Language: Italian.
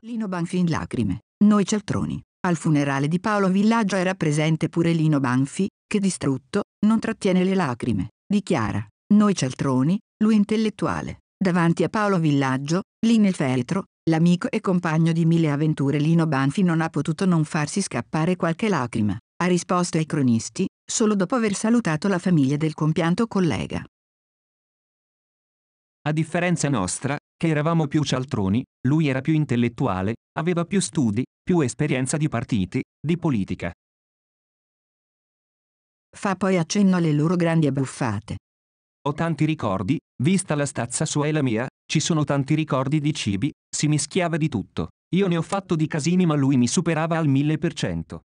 Lino Banfi in lacrime, noi cialtroni. Al funerale di Paolo Villaggio era presente pure Lino Banfi, che distrutto, non trattiene le lacrime, dichiara. Noi cialtroni, lui intellettuale. Davanti a Paolo Villaggio, lì nel feretro, l'amico e compagno di mille avventure Lino Banfi non ha potuto non farsi scappare qualche lacrima, ha risposto ai cronisti, solo dopo aver salutato la famiglia del compianto collega. A differenza nostra, che eravamo più cialtroni, lui era più intellettuale, aveva più studi, più esperienza di partiti, di politica. Fa poi accenno alle loro grandi abbuffate. Ho tanti ricordi, vista la stazza sua e la mia, ci sono tanti ricordi di cibi, si mischiava di tutto. Io ne ho fatto di casini ma lui mi superava al mille per cento.